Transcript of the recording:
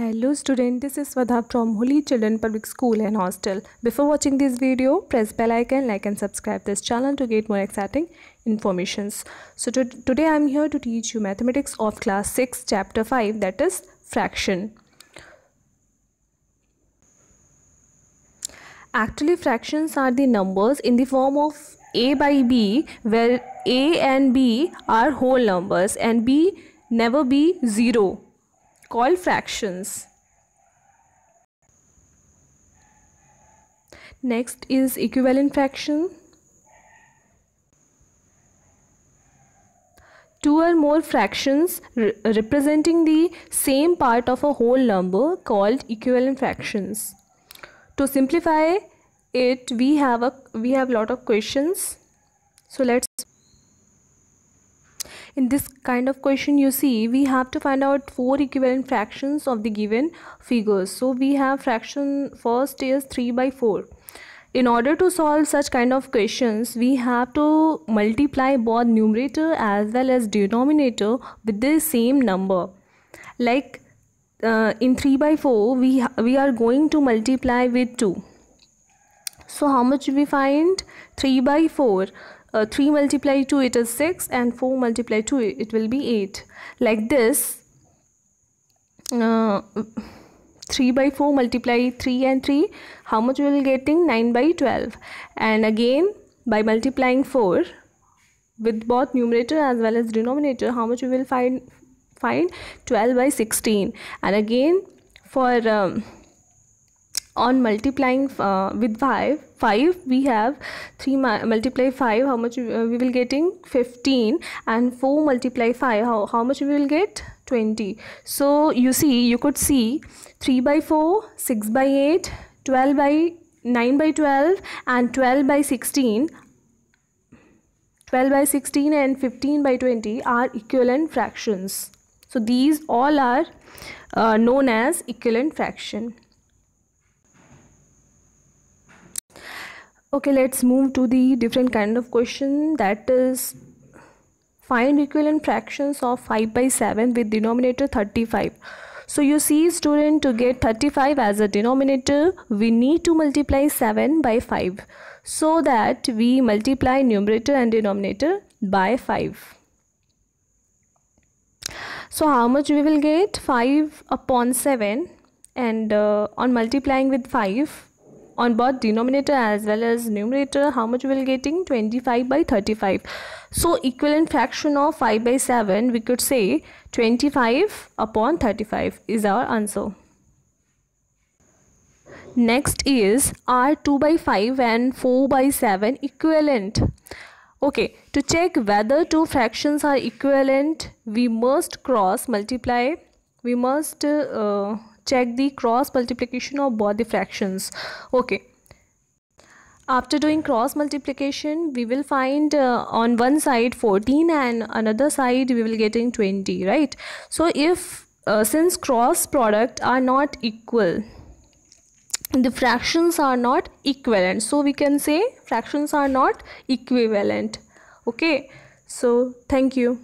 Hello student, this is Vadha from Holy Children Public School and Hostel. Before watching this video, press bell icon, like and subscribe this channel to get more exciting informations. So to today I am here to teach you mathematics of class 6 chapter 5 that is fraction. Actually fractions are the numbers in the form of a by b where a and b are whole numbers and b never be 0 called fractions. Next is equivalent fraction. Two or more fractions re representing the same part of a whole number called equivalent fractions. To simplify it, we have a we have lot of questions. So let's in this kind of question you see we have to find out four equivalent fractions of the given figures so we have fraction first is 3 by 4 in order to solve such kind of questions we have to multiply both numerator as well as denominator with the same number like uh, in 3 by 4 we we are going to multiply with 2 so how much we find 3 by 4 uh, 3 multiply 2 it is 6 and 4 multiply 2 it will be 8 like this uh, 3 by 4 multiply 3 and 3 how much we will getting 9 by 12 and again by multiplying 4 with both numerator as well as denominator how much we will find find 12 by 16 and again for um, on multiplying uh, with 5 5 we have 3 multiply 5 how much uh, we, will getting 15 and 4 multiply 5 how, how much we will get 20 so you see you could see 3 by 4 6 by 8 12 by 9 by 12 and 12 by 16 12 by 16 and 15 by 20 are equivalent fractions so these all are uh, known as equivalent fraction okay let's move to the different kind of question that is find equivalent fractions of 5 by 7 with denominator 35 so you see student to get 35 as a denominator we need to multiply 7 by 5 so that we multiply numerator and denominator by 5 so how much we will get 5 upon 7 and uh, on multiplying with 5 on both denominator as well as numerator how much we'll getting 25 by 35 so equivalent fraction of 5 by 7 we could say 25 upon 35 is our answer next is are 2 by 5 and 4 by 7 equivalent okay to check whether two fractions are equivalent we must cross multiply we must uh, check the cross multiplication of both the fractions okay after doing cross multiplication we will find uh, on one side 14 and another side we will getting 20 right so if uh, since cross product are not equal the fractions are not equivalent so we can say fractions are not equivalent okay so thank you